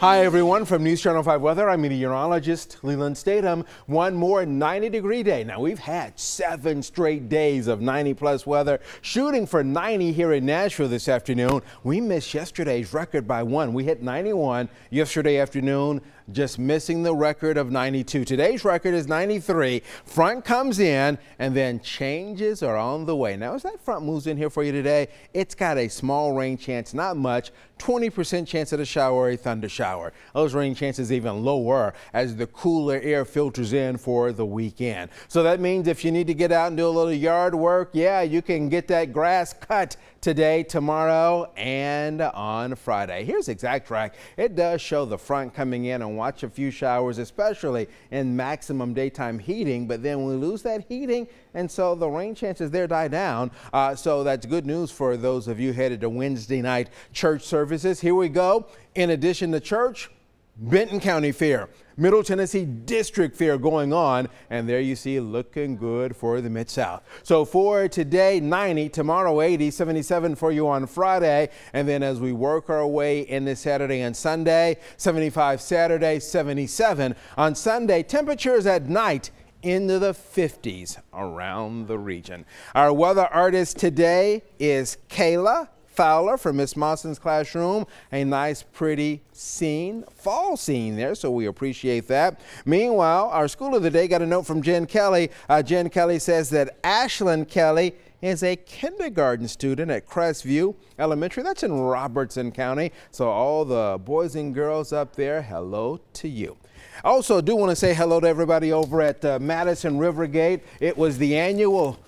Hi everyone from News Channel 5 Weather. I'm meteorologist Leland Statham. One more 90 degree day. Now we've had seven straight days of 90 plus weather shooting for 90 here in Nashville this afternoon. We missed yesterday's record by one. We hit 91 yesterday afternoon just missing the record of 92. Today's record is 93. Front comes in and then changes are on the way. Now, as that front moves in here for you today, it's got a small rain chance, not much, 20% chance of a shower a thunder shower. Those rain chances even lower as the cooler air filters in for the weekend. So that means if you need to get out and do a little yard work, yeah, you can get that grass cut today, tomorrow, and on Friday. Here's exact track. It does show the front coming in and watch a few showers, especially in maximum daytime heating. But then we lose that heating, and so the rain chances there die down. Uh, so that's good news for those of you headed to Wednesday night church services. Here we go. In addition to church, Benton County Fair. Middle Tennessee District Fair going on. And there you see looking good for the Mid-South. So for today, 90, tomorrow 80, 77 for you on Friday. And then as we work our way into Saturday and Sunday, 75 Saturday, 77 on Sunday. Temperatures at night into the 50s around the region. Our weather artist today is Kayla. Fowler from Miss Monson's classroom. A nice, pretty scene, fall scene there, so we appreciate that. Meanwhile, our school of the day got a note from Jen Kelly. Uh, Jen Kelly says that Ashlyn Kelly is a kindergarten student at Crestview Elementary. That's in Robertson County. So all the boys and girls up there, hello to you. Also, do want to say hello to everybody over at uh, Madison Rivergate. It was the annual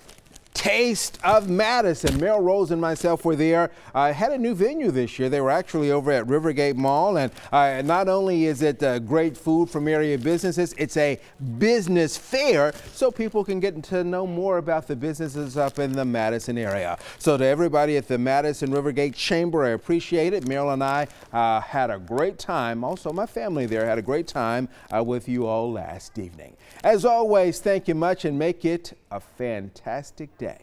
Taste of Madison. Merrill Rose and myself were there. Uh, had a new venue this year. They were actually over at Rivergate Mall. And uh, not only is it uh, great food from area businesses, it's a business fair so people can get to know more about the businesses up in the Madison area. So to everybody at the Madison Rivergate Chamber, I appreciate it. Merrill and I uh, had a great time. Also, my family there had a great time uh, with you all last evening. As always, thank you much and make it a fantastic day.